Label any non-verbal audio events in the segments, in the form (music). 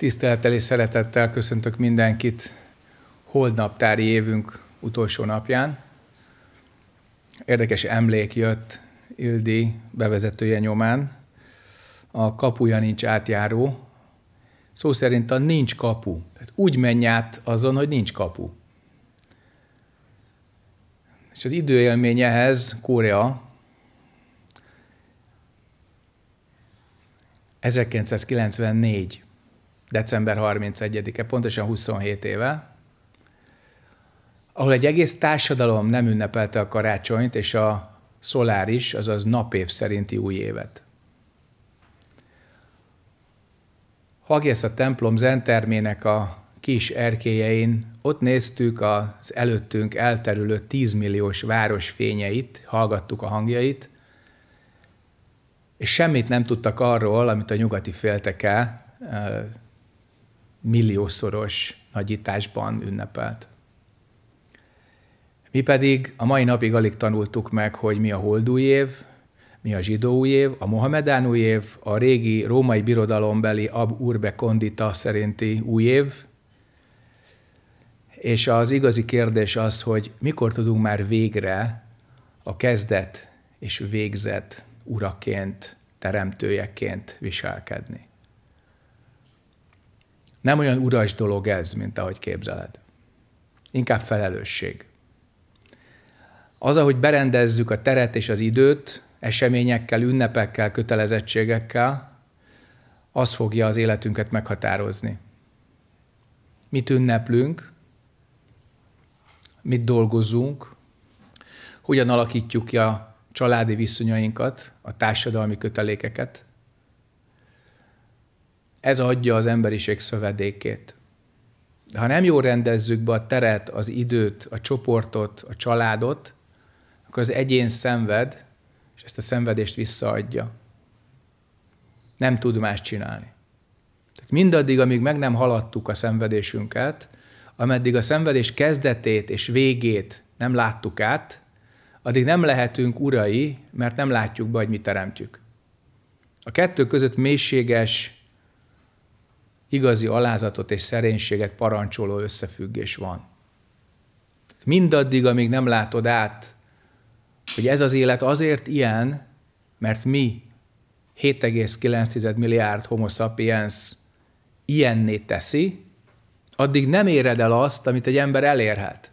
Tisztelettel és szeretettel köszöntök mindenkit holdnaptári évünk utolsó napján. Érdekes emlék jött Ildi bevezetője nyomán. A kapuja nincs átjáró. Szó szerint a nincs kapu. Tehát úgy menj át azon, hogy nincs kapu. És az időélmény ehhez Korea 1994 december 31-e, pontosan 27 éve, ahol egy egész társadalom nem ünnepelte a karácsonyt, és a szoláris, azaz napév szerinti új évet. Hagyesz a templom zentermének a kis erkélyein, ott néztük az előttünk elterülő 10 milliós város fényeit, hallgattuk a hangjait, és semmit nem tudtak arról, amit a nyugati félteke milliószoros nagyításban ünnepelt. Mi pedig a mai napig alig tanultuk meg, hogy mi a holdúj év, mi a zsidó új év, a Mohamedán új év, a régi római birodalombeli Ab Urbe Condita szerinti új év, és az igazi kérdés az, hogy mikor tudunk már végre a kezdet és végzet uraként, teremtőjeként viselkedni. Nem olyan uras dolog ez, mint ahogy képzeled. Inkább felelősség. Az, ahogy berendezzük a teret és az időt, eseményekkel, ünnepekkel, kötelezettségekkel, az fogja az életünket meghatározni. Mit ünneplünk, mit dolgozunk, hogyan alakítjuk ki a családi viszonyainkat, a társadalmi kötelékeket, ez adja az emberiség szövedékét. De ha nem jól rendezzük be a teret, az időt, a csoportot, a családot, akkor az egyén szenved, és ezt a szenvedést visszaadja. Nem tud más csinálni. Tehát mindaddig, amíg meg nem haladtuk a szenvedésünket, ameddig a szenvedés kezdetét és végét nem láttuk át, addig nem lehetünk urai, mert nem látjuk be, hogy mi teremtjük. A kettő között mélységes igazi alázatot és szerénységet parancsoló összefüggés van. Mindaddig, amíg nem látod át, hogy ez az élet azért ilyen, mert mi 7,9 milliárd homo sapiens ilyenné teszi, addig nem éred el azt, amit egy ember elérhet.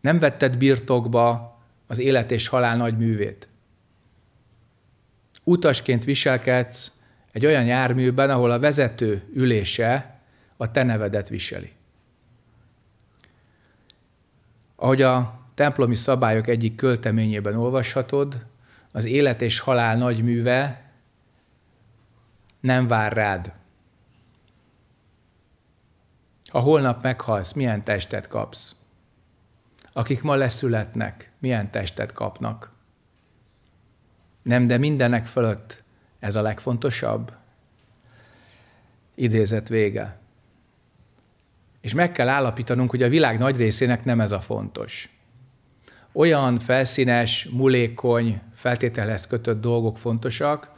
Nem vetted birtokba az élet és halál nagy művét. Utasként viselkedsz, egy olyan járműben, ahol a vezető ülése a te nevedet viseli. Ahogy a templomi szabályok egyik költeményében olvashatod, az élet és halál nagy műve nem vár rád. Ha holnap meghalsz, milyen testet kapsz? Akik ma leszületnek, milyen testet kapnak? Nem, de mindenek fölött ez a legfontosabb. Idézet vége. És meg kell állapítanunk, hogy a világ nagy részének nem ez a fontos. Olyan felszínes, mulékony, feltételhez kötött dolgok fontosak,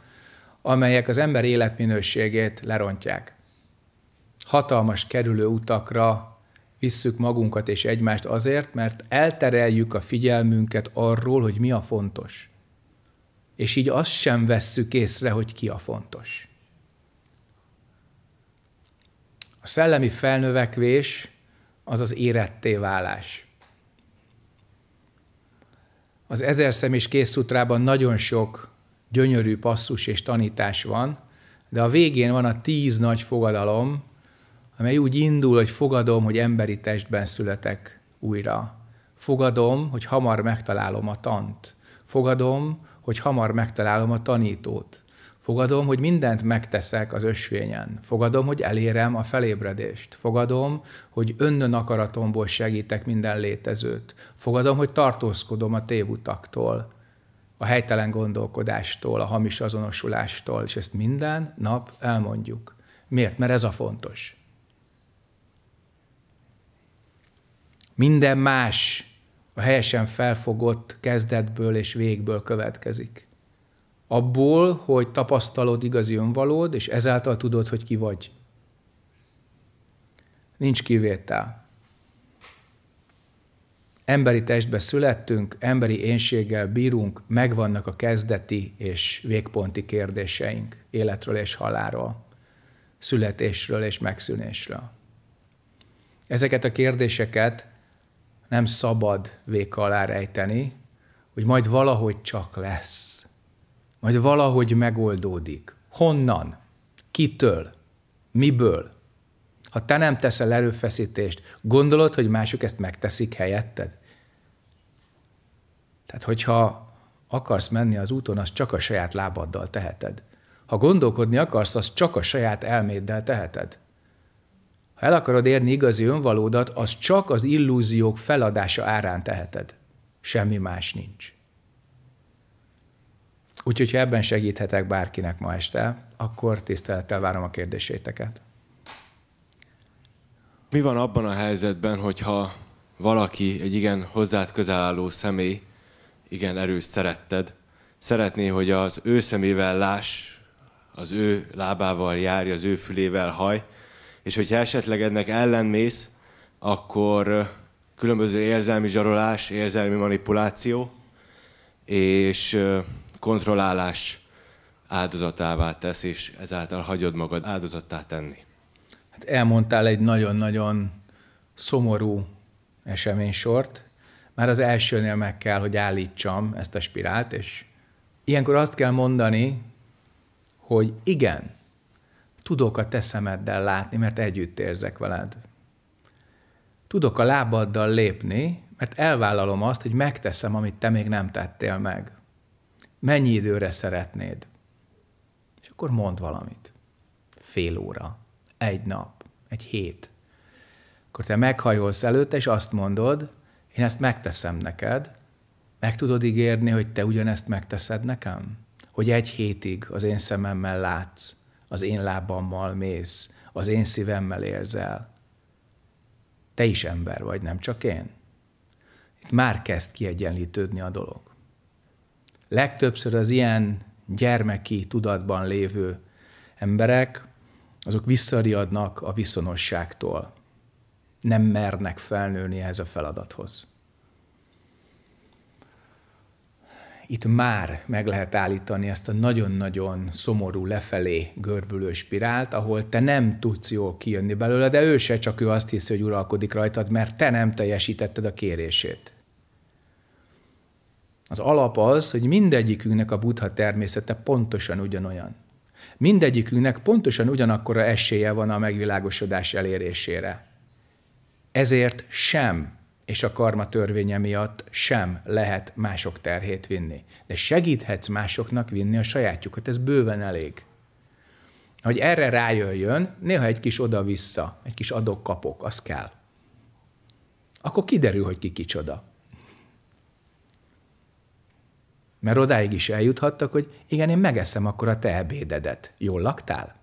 amelyek az ember életminőségét lerontják. Hatalmas kerülő utakra visszük magunkat és egymást azért, mert eltereljük a figyelmünket arról, hogy mi a fontos és így azt sem vesszük észre, hogy ki a fontos. A szellemi felnövekvés az az éretté válás. Az Ezer és kész nagyon sok gyönyörű passzus és tanítás van, de a végén van a tíz nagy fogadalom, amely úgy indul, hogy fogadom, hogy emberi testben születek újra. Fogadom, hogy hamar megtalálom a tant. Fogadom, hogy hamar megtalálom a tanítót. Fogadom, hogy mindent megteszek az ösvényen. Fogadom, hogy elérem a felébredést. Fogadom, hogy önnön akaratomból segítek minden létezőt. Fogadom, hogy tartózkodom a tévutaktól, a helytelen gondolkodástól, a hamis azonosulástól, és ezt minden nap elmondjuk. Miért? Mert ez a fontos. Minden más a helyesen felfogott kezdetből és végből következik. Abból, hogy tapasztalod igazi önvalód, és ezáltal tudod, hogy ki vagy. Nincs kivétel. Emberi testbe születtünk, emberi énséggel bírunk, megvannak a kezdeti és végponti kérdéseink életről és halálról, születésről és megszűnésről. Ezeket a kérdéseket nem szabad véka alá rejteni, hogy majd valahogy csak lesz. Majd valahogy megoldódik. Honnan? Kitől? Miből? Ha te nem teszel erőfeszítést, gondolod, hogy mások ezt megteszik helyetted? Tehát, hogyha akarsz menni az úton, az csak a saját lábaddal teheted. Ha gondolkodni akarsz, az csak a saját elméddel teheted. Ha el akarod érni igazi önvalódat, az csak az illúziók feladása árán teheted. Semmi más nincs. Úgyhogy, ha ebben segíthetek bárkinek ma este, akkor tisztelettel várom a kérdéséteket. Mi van abban a helyzetben, hogyha valaki, egy igen hozzád közel álló személy, igen erős szeretted, szeretné, hogy az ő szemével láss, az ő lábával járj, az ő fülével haj, és hogyha esetleg ennek ellenmész, akkor különböző érzelmi zsarolás, érzelmi manipuláció és kontrollálás áldozatává tesz, és ezáltal hagyod magad áldozattá tenni. Hát elmondtál egy nagyon-nagyon szomorú eseménysort. Már az elsőnél meg kell, hogy állítsam ezt a spirált, és ilyenkor azt kell mondani, hogy igen, Tudok a te szemeddel látni, mert együtt érzek veled. Tudok a lábaddal lépni, mert elvállalom azt, hogy megteszem, amit te még nem tettél meg. Mennyi időre szeretnéd? És akkor mond valamit. Fél óra, egy nap, egy hét. Akkor te meghajolsz előtte, és azt mondod, én ezt megteszem neked, meg tudod ígérni, hogy te ugyanezt megteszed nekem? Hogy egy hétig az én szememmel látsz, az én lábammal mész, az én szívemmel érzel. Te is ember vagy, nem csak én. Itt már kezd kiegyenlítődni a dolog. Legtöbbször az ilyen gyermeki tudatban lévő emberek, azok visszariadnak a viszonosságtól. Nem mernek felnőni ehhez a feladathoz. itt már meg lehet állítani ezt a nagyon-nagyon szomorú lefelé görbülő spirált, ahol te nem tudsz jól kijönni belőle, de ő se csak ő azt hiszi, hogy uralkodik rajtad, mert te nem teljesítetted a kérését. Az alap az, hogy mindegyikünknek a buddha természete pontosan ugyanolyan. Mindegyikünknek pontosan ugyanakkora esélye van a megvilágosodás elérésére. Ezért sem és a karma törvénye miatt sem lehet mások terhét vinni. De segíthetsz másoknak vinni a sajátjukat, ez bőven elég. Hogy erre rájöjjön, néha egy kis oda-vissza, egy kis adok-kapok, az kell. Akkor kiderül, hogy ki kicsoda. Mert odáig is eljuthattak, hogy igen, én megeszem akkor a te ebédedet. Jól laktál?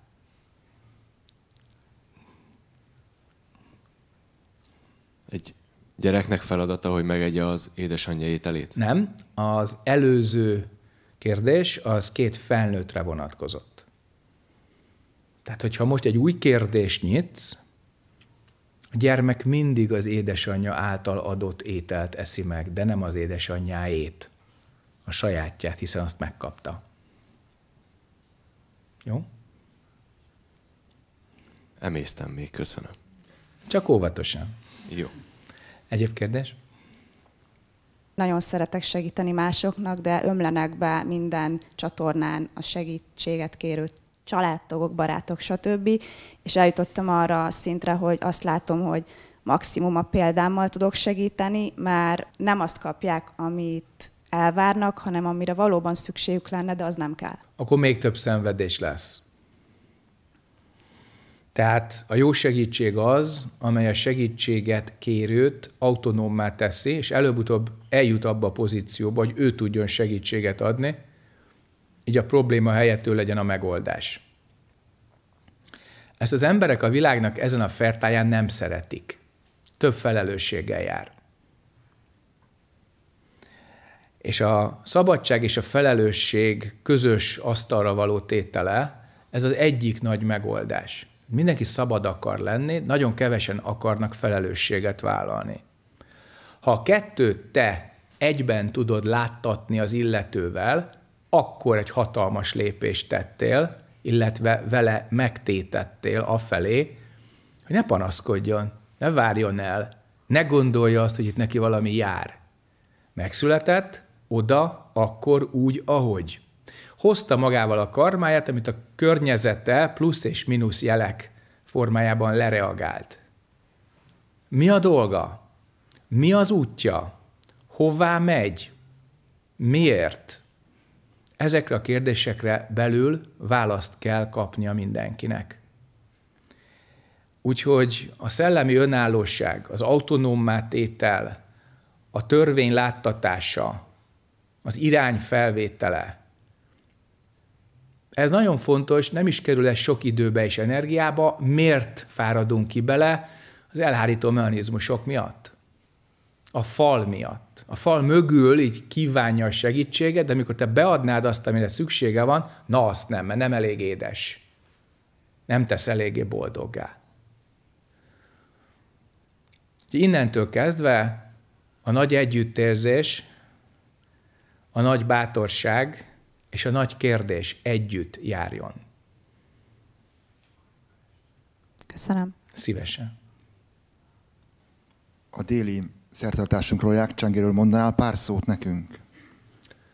Egy gyereknek feladata, hogy megegye az édesanyja ételét? Nem. Az előző kérdés az két felnőttre vonatkozott. Tehát, hogyha most egy új kérdést nyitsz, a gyermek mindig az édesanyja által adott ételt eszi meg, de nem az édesanyjáét, a sajátját, hiszen azt megkapta. Jó? Emésztem még, köszönöm. Csak óvatosan. Jó. Egyéb kérdés? Nagyon szeretek segíteni másoknak, de ömlenek be minden csatornán a segítséget kérő családtagok, barátok, stb. És eljutottam arra a szintre, hogy azt látom, hogy maximum a példámmal tudok segíteni, mert nem azt kapják, amit elvárnak, hanem amire valóban szükségük lenne, de az nem kell. Akkor még több szenvedés lesz. Tehát a jó segítség az, amely a segítséget kérőt autonómmá teszi, és előbb-utóbb eljut abba a pozícióba, hogy ő tudjon segítséget adni, így a probléma helyettől legyen a megoldás. Ezt az emberek a világnak ezen a fertáján nem szeretik. Több felelősséggel jár. És a szabadság és a felelősség közös asztalra való tétele, ez az egyik nagy megoldás. Mindenki szabad akar lenni, nagyon kevesen akarnak felelősséget vállalni. Ha a kettőt te egyben tudod láttatni az illetővel, akkor egy hatalmas lépést tettél, illetve vele megtétettél afelé, hogy ne panaszkodjon, ne várjon el, ne gondolja azt, hogy itt neki valami jár. Megszületett, oda, akkor úgy, ahogy hozta magával a karmáját, amit a környezete plusz és mínusz jelek formájában lereagált. Mi a dolga? Mi az útja? Hová megy? Miért? Ezekre a kérdésekre belül választ kell kapnia mindenkinek. Úgyhogy a szellemi önállóság, az autonómmá tétel, a törvény láttatása, az irány felvétele, ez nagyon fontos, nem is kerül ez sok időbe és energiába. Miért fáradunk ki bele? Az elhárító mechanizmusok miatt. A fal miatt. A fal mögül így kívánja a segítséget, de amikor te beadnád azt, amire szüksége van, na azt nem, mert nem elég édes. Nem tesz eléggé boldoggá. Innentől kezdve a nagy együttérzés, a nagy bátorság, és a nagy kérdés együtt járjon. Köszönöm. Szívesen. A déli szertartásunkról, Csengéről mondanál pár szót nekünk?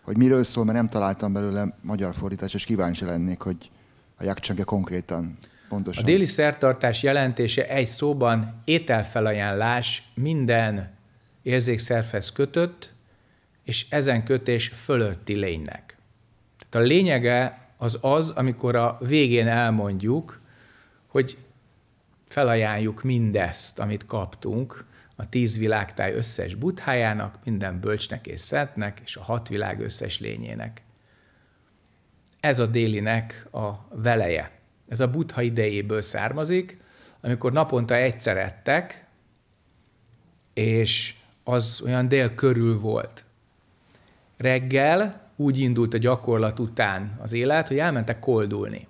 Hogy miről szól, mert nem találtam belőle magyar fordítás, és kíváncsi lennék, hogy a Csenge konkrétan pontosan. A déli szertartás jelentése egy szóban ételfelajánlás minden érzékszervhez kötött, és ezen kötés fölötti lénynek a lényege az az, amikor a végén elmondjuk, hogy felajánljuk mindezt, amit kaptunk, a tíz világtáj összes buthájának, minden bölcsnek és szentnek, és a hat világ összes lényének. Ez a délinek a veleje. Ez a butha idejéből származik, amikor naponta egyszer ettek, és az olyan dél körül volt. Reggel úgy indult a gyakorlat után az élet, hogy elmentek koldulni.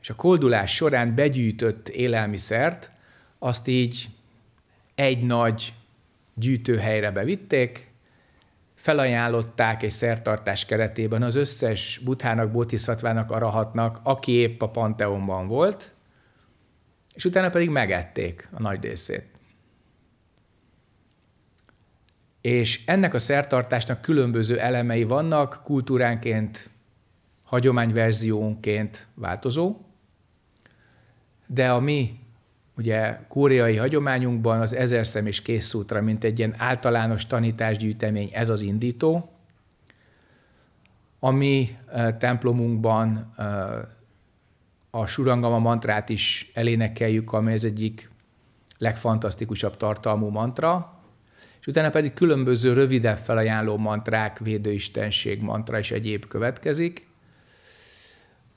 És a koldulás során begyűjtött élelmiszert, azt így egy nagy gyűjtőhelyre bevitték, felajánlották egy szertartás keretében az összes buthának, bodhisattvának, arahatnak, aki épp a Panteonban volt, és utána pedig megették a nagy részét. És ennek a szertartásnak különböző elemei vannak, kultúránként, hagyományverziónként változó, de a mi ugye koreai hagyományunkban az ezer és készútra, mint egy ilyen általános tanításgyűjtemény, ez az indító. A mi templomunkban a Surangama mantrát is elénekeljük, ami az egyik legfantasztikusabb tartalmú mantra, és utána pedig különböző rövidebb felajánló mantrák, védőistenség mantra és egyéb következik.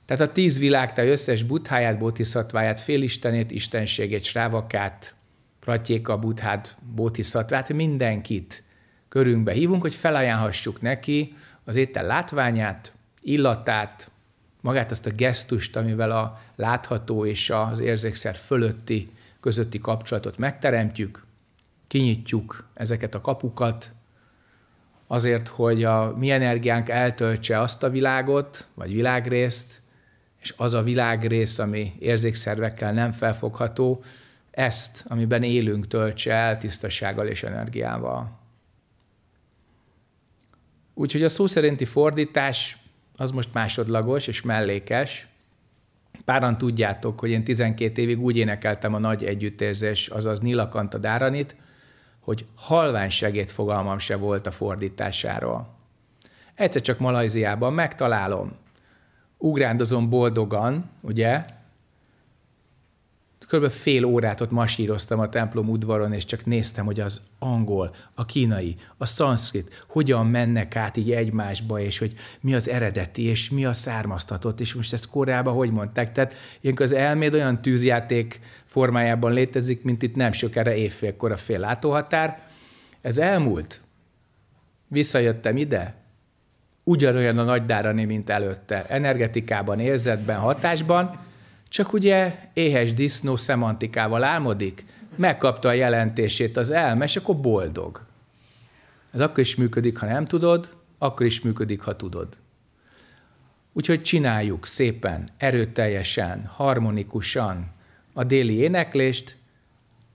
Tehát a tíz világtáj összes buddháját, bótiszatváját, félistenét, istenségét, srávakát, pratyéka, buddhát, bótiszatvát, mindenkit körünkbe hívunk, hogy felajánlhassuk neki az étel látványát, illatát, magát azt a gesztust, amivel a látható és az érzékszer fölötti közötti kapcsolatot megteremtjük, kinyitjuk ezeket a kapukat, azért, hogy a mi energiánk eltöltse azt a világot, vagy világrészt, és az a világrész, ami érzékszervekkel nem felfogható, ezt, amiben élünk, töltse el tisztassággal és energiával. Úgyhogy a szó szerinti fordítás az most másodlagos és mellékes. Páran tudjátok, hogy én 12 évig úgy énekeltem a nagy együttérzés, azaz Nilakanta Dáranit, hogy halvány segét fogalmam se volt a fordításáról. Egyszer csak Malajziában megtalálom. Ugrándozom boldogan, ugye? Körülbelül fél órát ott masíroztam a templom udvaron, és csak néztem, hogy az angol, a kínai, a szanszkrit hogyan mennek át így egymásba, és hogy mi az eredeti, és mi a származtatott, és most ezt korábban hogy mondták. Tehát ilyenkor az elméd olyan tűzjáték formájában létezik, mint itt nem sokára évfélkor a fél látóhatár. Ez elmúlt. Visszajöttem ide, ugyanolyan a nagydárani, mint előtte. Energetikában, érzetben, hatásban, csak ugye éhes disznó szemantikával álmodik, megkapta a jelentését az elme, és akkor boldog. Ez akkor is működik, ha nem tudod, akkor is működik, ha tudod. Úgyhogy csináljuk szépen, erőteljesen, harmonikusan, a déli éneklést,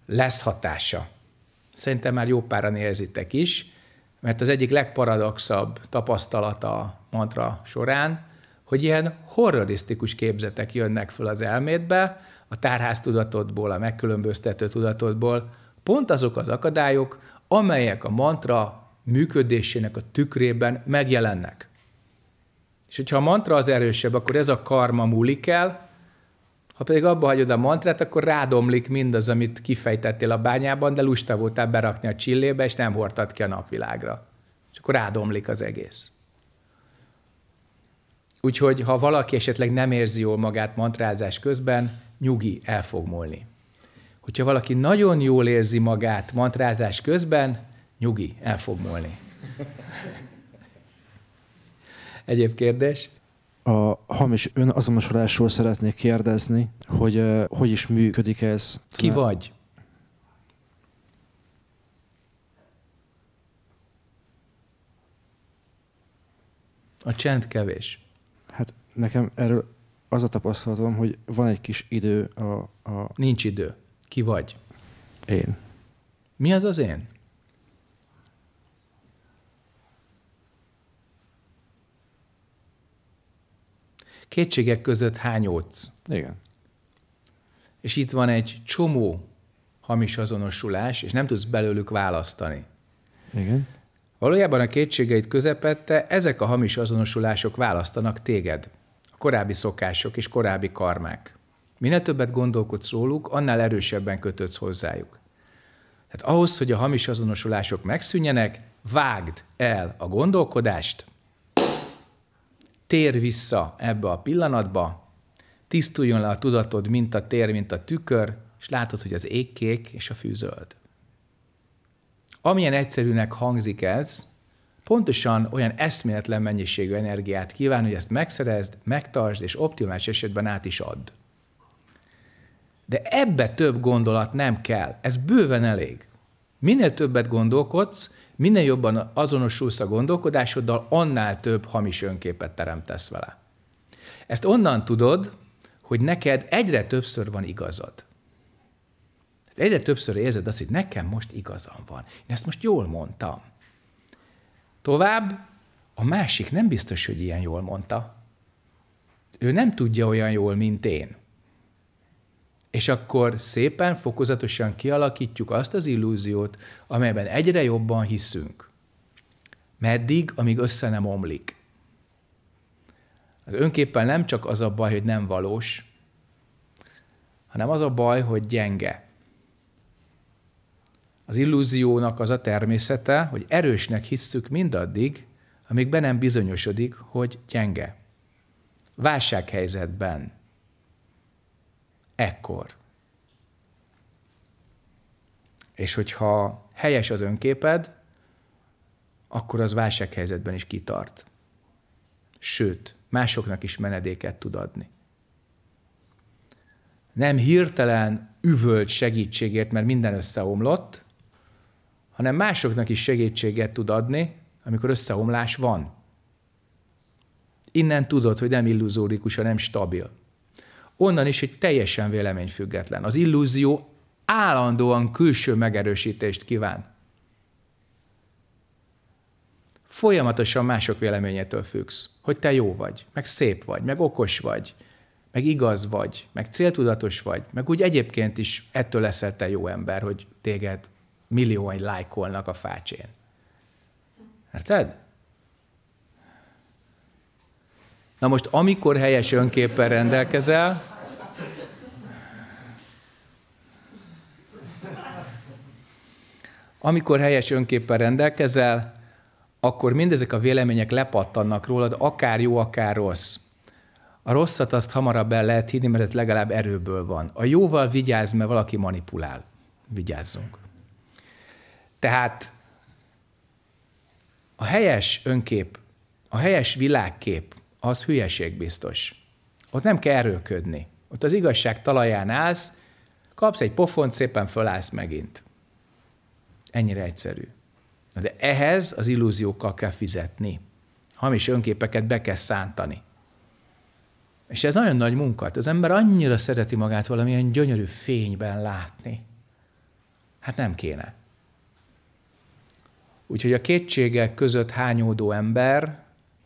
lesz hatása. Szerintem már jó páran érzitek is, mert az egyik legparadoxabb tapasztalata a mantra során, hogy ilyen horrorisztikus képzetek jönnek föl az elmédbe, a tárháztudatodból, a megkülönböztető tudatodból, pont azok az akadályok, amelyek a mantra működésének a tükrében megjelennek. És hogyha a mantra az erősebb, akkor ez a karma múlik el, ha pedig abba hagyod a mantrát, akkor rádomlik mindaz, amit kifejtettél a bányában, de lusta voltál berakni a csillébe, és nem hordtad ki a napvilágra. És akkor rádomlik az egész. Úgyhogy, ha valaki esetleg nem érzi jól magát mantrázás közben, nyugi, el fog múlni. Hogyha valaki nagyon jól érzi magát mantrázás közben, nyugi, el fog múlni. (laughs) Egyéb kérdés? a hamis önazonosulásról szeretnék kérdezni, hogy uh, hogy is működik ez. Ki ne? vagy? A csend kevés. Hát nekem erről az a tapasztalatom, hogy van egy kis idő a, a... Nincs idő. Ki vagy? Én. Mi az az én? kétségek között hányódsz. Igen. És itt van egy csomó hamis azonosulás, és nem tudsz belőlük választani. Igen. Valójában a kétségeid közepette ezek a hamis azonosulások választanak téged. A korábbi szokások és korábbi karmák. Minél többet gondolkodsz róluk, annál erősebben kötődsz hozzájuk. Tehát ahhoz, hogy a hamis azonosulások megszűnjenek, vágd el a gondolkodást, tér vissza ebbe a pillanatba, tisztuljon le a tudatod, mint a tér, mint a tükör, és látod, hogy az ég kék és a fűzöld. Amilyen egyszerűnek hangzik ez, pontosan olyan eszméletlen mennyiségű energiát kíván, hogy ezt megszerezd, megtartsd, és optimális esetben át is add. De ebbe több gondolat nem kell, ez bőven elég. Minél többet gondolkodsz, Minél jobban azonosulsz a gondolkodásoddal, annál több hamis önképet teremtesz vele. Ezt onnan tudod, hogy neked egyre többször van igazad. Hát egyre többször érzed azt, hogy nekem most igazam van. Én ezt most jól mondtam. Tovább, a másik nem biztos, hogy ilyen jól mondta. Ő nem tudja olyan jól, mint én. És akkor szépen, fokozatosan kialakítjuk azt az illúziót, amelyben egyre jobban hiszünk. Meddig, amíg össze nem omlik. Az önképpen nem csak az a baj, hogy nem valós, hanem az a baj, hogy gyenge. Az illúziónak az a természete, hogy erősnek hisszük mindaddig, amíg be nem bizonyosodik, hogy gyenge. Válsághelyzetben ekkor. És hogyha helyes az önképed, akkor az válsághelyzetben is kitart. Sőt, másoknak is menedéket tud adni. Nem hirtelen üvölt segítségért, mert minden összeomlott, hanem másoknak is segítséget tud adni, amikor összeomlás van. Innen tudod, hogy nem illuzórikus, hanem stabil onnan is, hogy teljesen véleményfüggetlen. Az illúzió állandóan külső megerősítést kíván. Folyamatosan mások véleményétől függsz, hogy te jó vagy, meg szép vagy, meg okos vagy, meg igaz vagy, meg céltudatos vagy, meg úgy egyébként is ettől leszel te jó ember, hogy téged millióan lájkolnak a fácsén. Érted? Na most, amikor helyes önképpen rendelkezel, amikor helyes önképpen rendelkezel, akkor mindezek a vélemények lepattannak rólad, akár jó, akár rossz. A rosszat azt hamarabb el lehet hinni, mert ez legalább erőből van. A jóval vigyázz, mert valaki manipulál. Vigyázzunk. Tehát a helyes önkép, a helyes világkép az hülyeség biztos. Ott nem kell erőködni. Ott az igazság talaján állsz, kapsz egy pofont, szépen fölállsz megint. Ennyire egyszerű. De ehhez az illúziókkal kell fizetni. Hamis önképeket be kell szántani. És ez nagyon nagy munka. Hát az ember annyira szereti magát valamilyen gyönyörű fényben látni. Hát nem kéne. Úgyhogy a kétségek között hányódó ember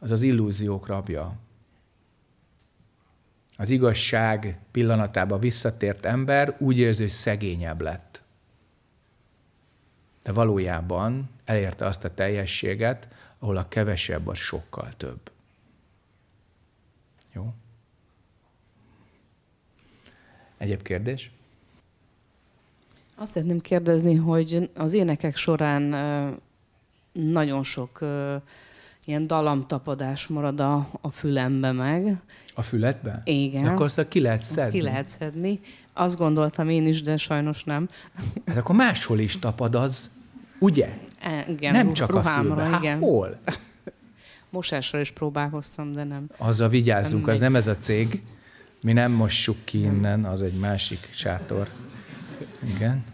az az illúziók rabja. Az igazság pillanatába visszatért ember úgy érzi, hogy szegényebb lett. De valójában elérte azt a teljességet, ahol a kevesebb a sokkal több. Jó? Egyéb kérdés? Azt szeretném kérdezni, hogy az énekek során nagyon sok ilyen dalamtapadás marad a, a fülembe meg. A fületbe? Igen. akkor azt ki lehet szedni? Azt ki lehet szedni. Azt gondoltam én is, de sajnos nem. Hát akkor máshol is tapad az, ugye? E, igen, nem csak ruhámra, a fülbe. Hát igen. hol? (laughs) Mosásra is próbálkoztam, de nem. Azzal vigyázzunk, nem az nem ez a cég. Mi nem mossuk ki innen, az egy másik sátor. Igen.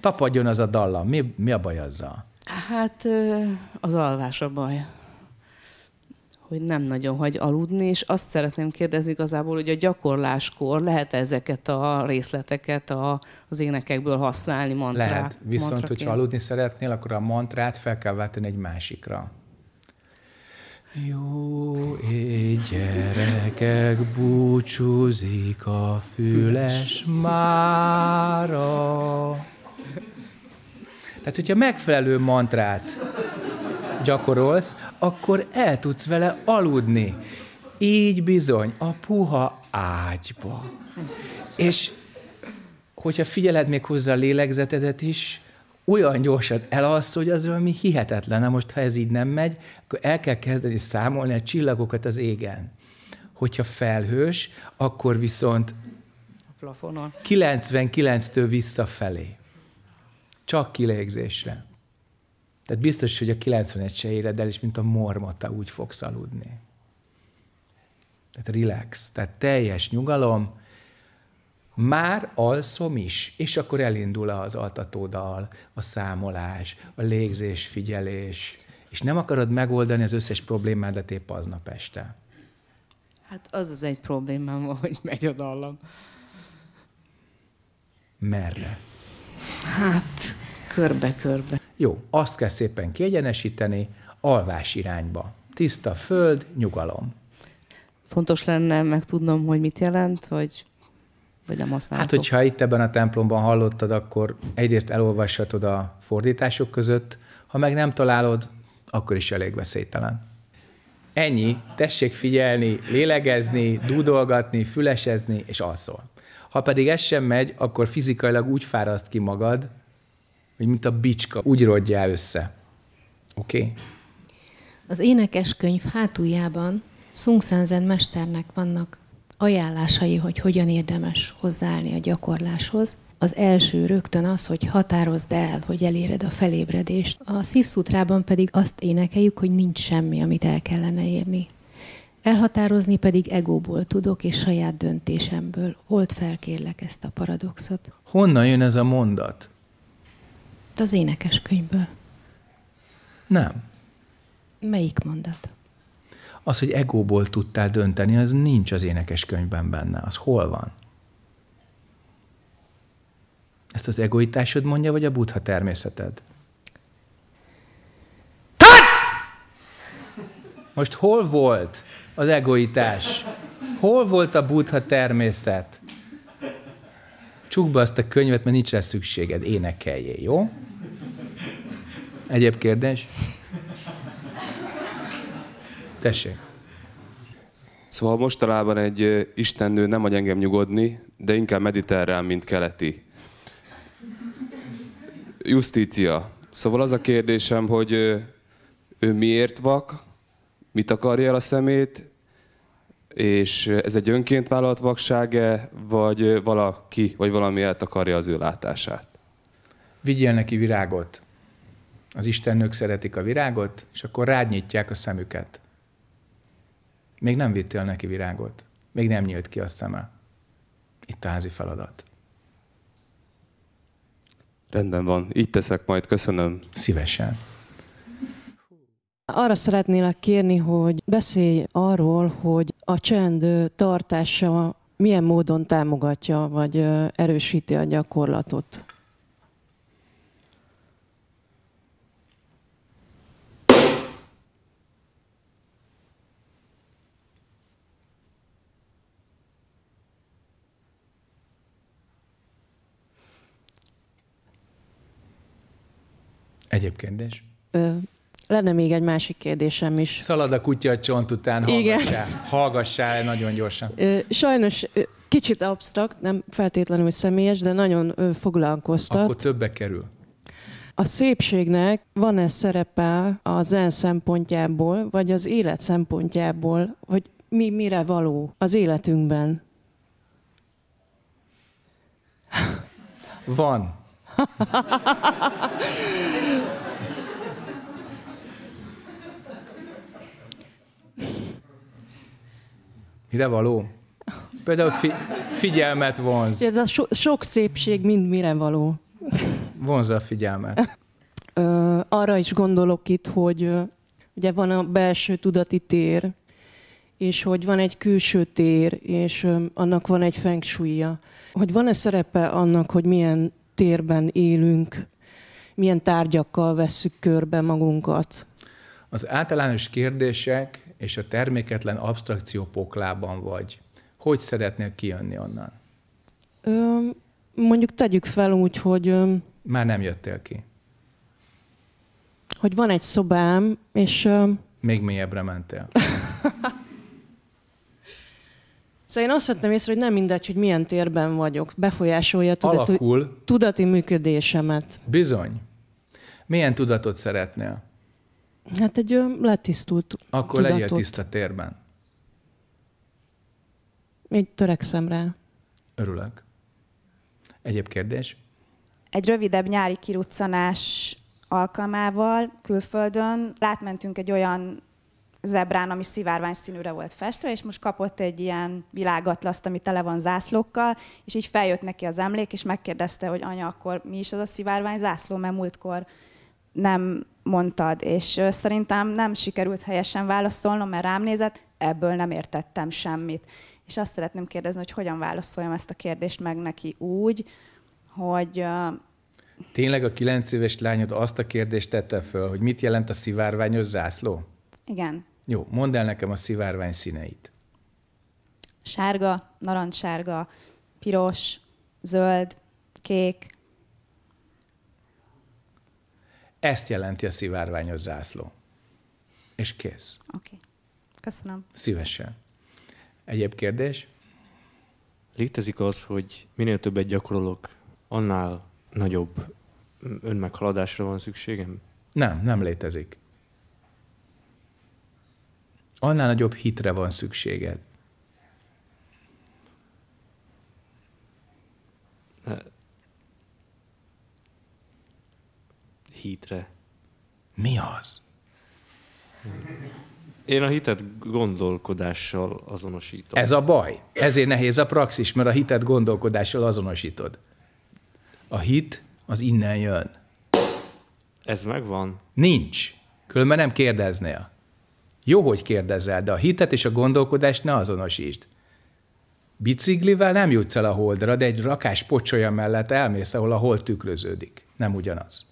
Tapadjon az a dallam. Mi, mi a baj azzal? Hát az alvás a baj hogy nem nagyon hagy aludni, és azt szeretném kérdezni igazából, hogy a gyakorláskor lehet -e ezeket a részleteket a, az énekekből használni mantrát? Lehet, viszont mantraként? hogyha aludni szeretnél, akkor a mantrát fel kell váltani egy másikra. Jó éj, gyerekek, búcsúzik a füles mára. Tehát, hogyha megfelelő mantrát gyakorolsz, akkor el tudsz vele aludni. Így bizony, a puha ágyba. És hogyha figyeled még hozzá a lélegzetedet is, olyan gyorsan elalsz, hogy az valami hihetetlen. Na most, ha ez így nem megy, akkor el kell kezdeni számolni a csillagokat az égen. Hogyha felhős, akkor viszont plafonon. 99-től visszafelé. Csak kilégzésre. Tehát biztos, hogy a 91 se éred el, és mint a mormata úgy fogsz aludni. Tehát relax, tehát teljes nyugalom, már alszom is, és akkor elindul az altatódal, a számolás, a légzés, figyelés, és nem akarod megoldani az összes problémádat épp aznap este. Hát az az egy problémám, hogy megy a dallam. Merre? Hát, körbe-körbe. Jó, azt kell szépen kiegyenesíteni, alvás irányba. Tiszta föld, nyugalom. Fontos lenne megtudnom, hogy mit jelent, hogy vagy nem használtok. Hát, hogyha itt ebben a templomban hallottad, akkor egyrészt elolvashatod a fordítások között, ha meg nem találod, akkor is elég veszélytelen. Ennyi, tessék figyelni, lélegezni, dúdolgatni, fülesezni, és alszol. Ha pedig ez sem megy, akkor fizikailag úgy fáraszt ki magad, hogy mint a bicska, úgy rodjál össze. Oké? Okay? Az énekeskönyv hátuljában Szungszenzen mesternek vannak ajánlásai, hogy hogyan érdemes hozzáállni a gyakorláshoz. Az első rögtön az, hogy határozd el, hogy eléred a felébredést. A szívszútrában pedig azt énekeljük, hogy nincs semmi, amit el kellene érni. Elhatározni pedig egóból tudok, és saját döntésemből. Old fel, kérlek, ezt a paradoxot. Honnan jön ez a mondat? Az énekes könyvből. Nem. Melyik mondat? Az, hogy egóból tudtál dönteni, az nincs az énekes könyvben benne. Az hol van? Ezt az egoitásod mondja, vagy a buddha természeted? Most hol volt? az egoitás. Hol volt a buddha természet? Csukd be azt a könyvet, mert nincs rá szükséged, énekeljél, jó? Egyéb kérdés? Tessék. Szóval mostanában egy istennő nem hagy engem nyugodni, de inkább mediterrán, mint keleti. Justícia. Szóval az a kérdésem, hogy ő miért vak, mit akarja el a szemét, és ez egy önként vállalt vakság vagy valaki, vagy valami akarja az ő látását? Vigyél neki virágot. Az istennők szeretik a virágot, és akkor rádnyitják a szemüket. Még nem vittél neki virágot. Még nem nyílt ki a szeme. Itt a házi feladat. Rendben van, így teszek majd, köszönöm. Szívesen. Arra szeretnélek kérni, hogy beszélj arról, hogy a csend tartása milyen módon támogatja vagy erősíti a gyakorlatot. Egyéb kérdés? Lenne még egy másik kérdésem is. Szalad a kutya a csont után, hallgassál, Igen. hallgassál nagyon gyorsan. Sajnos kicsit absztrakt, nem feltétlenül személyes, de nagyon foglalkoztat. Akkor többe kerül. A szépségnek van-e szerepe a zen szempontjából, vagy az élet szempontjából, hogy mi mire való az életünkben? Van. (laughs) Mire való? Például fi- figyelmet vonz. Ez a so- sok szépség mind mire való. Vonz a figyelmet. Ö, arra is gondolok itt, hogy ugye van a belső tudati tér, és hogy van egy külső tér, és ö, annak van egy fengsúlya. Hogy van-e szerepe annak, hogy milyen térben élünk, milyen tárgyakkal vesszük körbe magunkat? Az általános kérdések és a terméketlen abstrakció poklában vagy, hogy szeretnél kijönni onnan? Ö, mondjuk tegyük fel úgy, hogy... Már nem jöttél ki. Hogy van egy szobám, és... Ö, Még mélyebbre mentél. (laughs) Szóval én azt vettem észre, hogy nem mindegy, hogy milyen térben vagyok. Befolyásolja a tudati, tudati működésemet. Bizony. Milyen tudatot szeretnél? Hát egy letisztult Akkor tudatot. legyél tiszta térben. Még törekszem rá. Örülök. Egyéb kérdés? Egy rövidebb nyári kiruccanás alkalmával külföldön látmentünk egy olyan zebrán, ami szivárvány színűre volt festve, és most kapott egy ilyen világatlaszt, ami tele van zászlókkal, és így feljött neki az emlék, és megkérdezte, hogy anya, akkor mi is az a szivárvány zászló, mert múltkor nem mondtad, és szerintem nem sikerült helyesen válaszolnom, mert rám nézett, ebből nem értettem semmit. És azt szeretném kérdezni, hogy hogyan válaszoljam ezt a kérdést meg neki úgy, hogy... Tényleg a kilenc éves lányod azt a kérdést tette föl, hogy mit jelent a szivárványos zászló? Igen. Jó, mondd el nekem a szivárvány színeit. Sárga, narancssárga, piros, zöld, kék, Ezt jelenti a szivárványos zászló. És kész. Oké. Okay. Köszönöm. Szívesen. Egyéb kérdés? Létezik az, hogy minél többet gyakorolok, annál nagyobb önmeghaladásra van szükségem? Nem, nem létezik. Annál nagyobb hitre van szükséged. Hát, hitre. Mi az? Én a hitet gondolkodással azonosítom. Ez a baj. Ezért nehéz a praxis, mert a hitet gondolkodással azonosítod. A hit az innen jön. Ez megvan? Nincs. Különben nem kérdeznél. Jó, hogy kérdezel, de a hitet és a gondolkodást ne azonosítsd. Biciklivel nem jutsz el a holdra, de egy rakás pocsolya mellett elmész, ahol a hold tükröződik. Nem ugyanaz.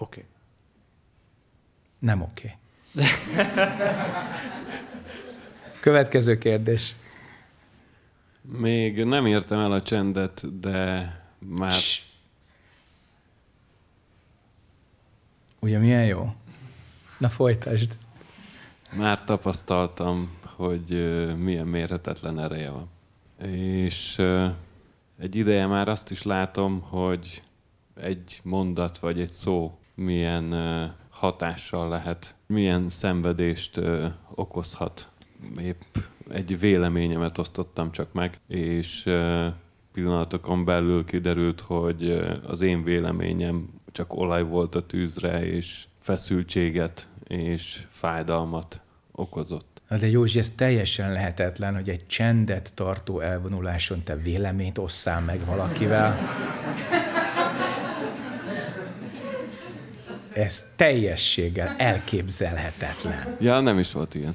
Oké. Okay. Nem oké. Okay. Következő kérdés. Még nem értem el a csendet, de már... Cs. Ugye milyen jó? Na folytasd. Már tapasztaltam, hogy milyen mérhetetlen ereje van. És egy ideje már azt is látom, hogy egy mondat vagy egy szó milyen hatással lehet, milyen szenvedést okozhat. Épp egy véleményemet osztottam csak meg, és pillanatokon belül kiderült, hogy az én véleményem csak olaj volt a tűzre, és feszültséget és fájdalmat okozott. Na de Józsi, ez teljesen lehetetlen, hogy egy csendet tartó elvonuláson te véleményt osszál meg valakivel. ez teljességgel elképzelhetetlen. Ja, nem is volt ilyen.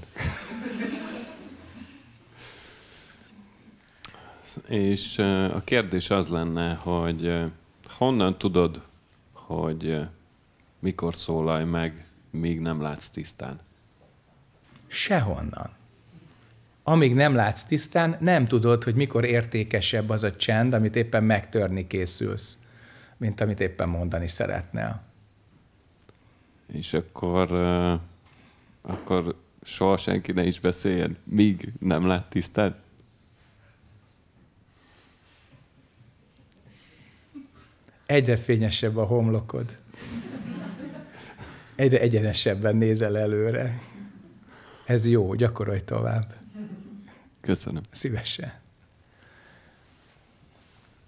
És a kérdés az lenne, hogy honnan tudod, hogy mikor szólalj meg, míg nem látsz tisztán? Sehonnan. Amíg nem látsz tisztán, nem tudod, hogy mikor értékesebb az a csend, amit éppen megtörni készülsz, mint amit éppen mondani szeretnél és akkor, uh, akkor soha senki ne is beszéljen, míg nem lát tisztelt. Egyre fényesebb a homlokod. Egyre egyenesebben nézel előre. Ez jó, gyakorolj tovább. Köszönöm. Szívesen.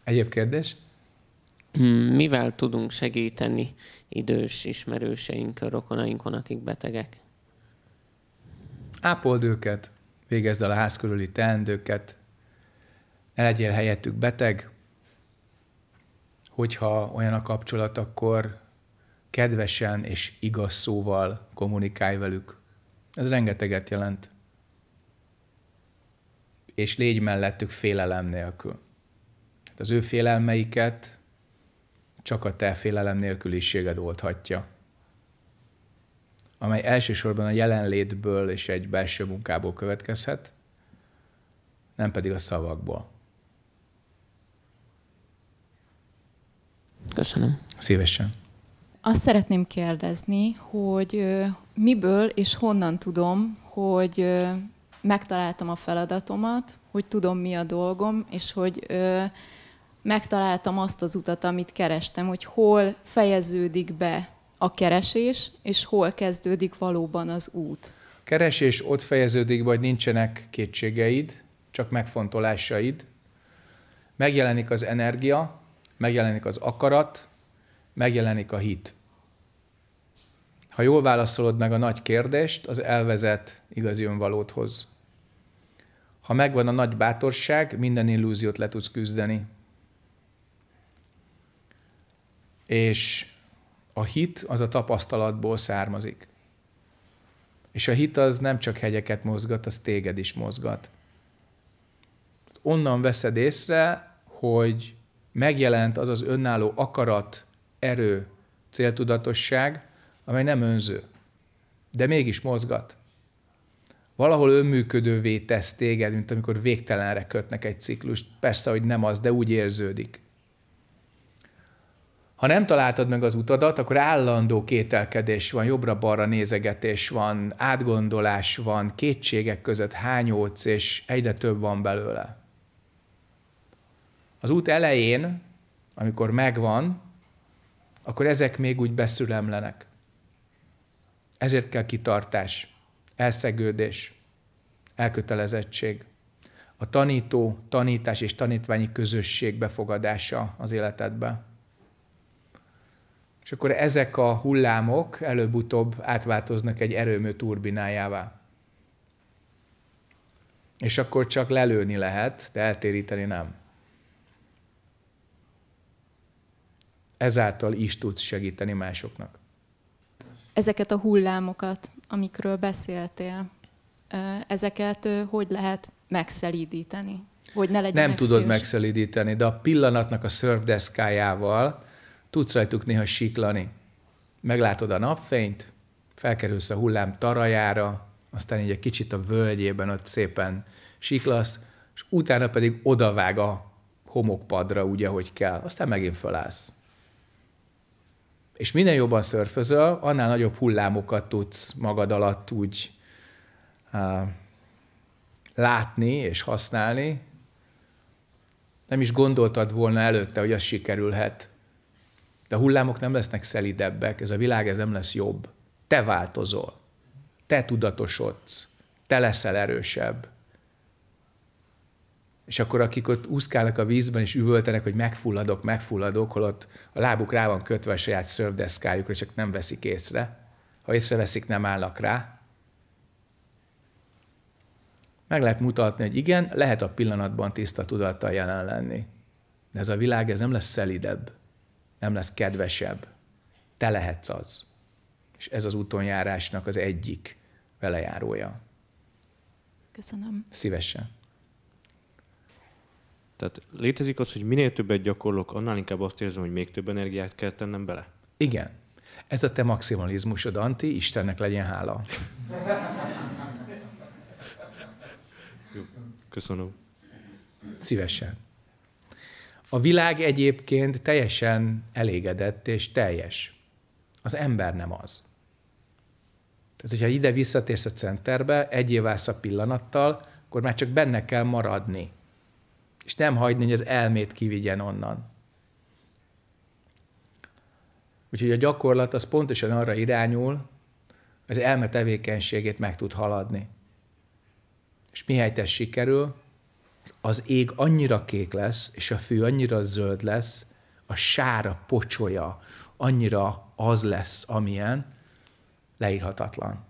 Egyéb kérdés? Hmm, mivel tudunk segíteni idős ismerőseink, rokonainkon, akik betegek? Ápold őket, végezd el a ház körüli teendőket, ne legyél helyettük beteg, hogyha olyan a kapcsolat, akkor kedvesen és igaz szóval kommunikálj velük. Ez rengeteget jelent. És légy mellettük félelem nélkül. Hát az ő félelmeiket csak a te félelem nélküliséged oldhatja, amely elsősorban a jelenlétből és egy belső munkából következhet, nem pedig a szavakból. Köszönöm. Szívesen. Azt szeretném kérdezni, hogy miből és honnan tudom, hogy megtaláltam a feladatomat, hogy tudom, mi a dolgom, és hogy megtaláltam azt az utat, amit kerestem, hogy hol fejeződik be a keresés, és hol kezdődik valóban az út. Keresés ott fejeződik, vagy nincsenek kétségeid, csak megfontolásaid. Megjelenik az energia, megjelenik az akarat, megjelenik a hit. Ha jól válaszolod meg a nagy kérdést, az elvezet igazi önvalódhoz. Ha megvan a nagy bátorság, minden illúziót le tudsz küzdeni. És a hit az a tapasztalatból származik. És a hit az nem csak hegyeket mozgat, az téged is mozgat. Onnan veszed észre, hogy megjelent az az önálló akarat, erő, céltudatosság, amely nem önző, de mégis mozgat. Valahol önműködővé tesz téged, mint amikor végtelenre kötnek egy ciklust. Persze, hogy nem az, de úgy érződik. Ha nem találtad meg az utadat, akkor állandó kételkedés van, jobbra-balra nézegetés van, átgondolás van, kétségek között hányódsz, és egyre több van belőle. Az út elején, amikor megvan, akkor ezek még úgy beszülemlenek. Ezért kell kitartás, elszegődés, elkötelezettség. A tanító, tanítás és tanítványi közösség befogadása az életedbe és akkor ezek a hullámok előbb-utóbb átváltoznak egy erőmű turbinájává. És akkor csak lelőni lehet, de eltéríteni nem. Ezáltal is tudsz segíteni másoknak. Ezeket a hullámokat, amikről beszéltél, ezeket hogy lehet megszelídíteni? Hogy ne legyen Nem tudod megszelídíteni, de a pillanatnak a szörvdeszkájával tudsz rajtuk néha siklani. Meglátod a napfényt, felkerülsz a hullám tarajára, aztán így egy kicsit a völgyében ott szépen siklasz, és utána pedig odavág a homokpadra úgy, ahogy kell. Aztán megint fölállsz. És minél jobban szörfözöl, annál nagyobb hullámokat tudsz magad alatt úgy uh, látni és használni. Nem is gondoltad volna előtte, hogy az sikerülhet. De a hullámok nem lesznek szelidebbek, ez a világ ez nem lesz jobb. Te változol, te tudatosodsz, te leszel erősebb. És akkor akik ott úszkálnak a vízben és üvöltenek, hogy megfulladok, megfulladok, holott a lábuk rá van kötve a saját szörvdeszkájukra, csak nem veszik észre. Ha észreveszik, nem állnak rá. Meg lehet mutatni, hogy igen, lehet a pillanatban tiszta tudattal jelen lenni. De ez a világ, ez nem lesz szelidebb nem lesz kedvesebb. Te lehetsz az. És ez az útonjárásnak az egyik velejárója. Köszönöm. Szívesen. Tehát létezik az, hogy minél többet gyakorlok, annál inkább azt érzem, hogy még több energiát kell tennem bele? Igen. Ez a te maximalizmusod, Anti, Istennek legyen hála. Jó. Köszönöm. Szívesen. A világ egyébként teljesen elégedett és teljes. Az ember nem az. Tehát, hogyha ide visszatérsz a centerbe, egyéválsz a pillanattal, akkor már csak benne kell maradni. És nem hagyni, hogy az elmét kivigyen onnan. Úgyhogy a gyakorlat az pontosan arra irányul, az elme tevékenységét meg tud haladni. És mihelyt ez sikerül, az ég annyira kék lesz, és a fű annyira zöld lesz, a sára pocsolya annyira az lesz, amilyen, leírhatatlan.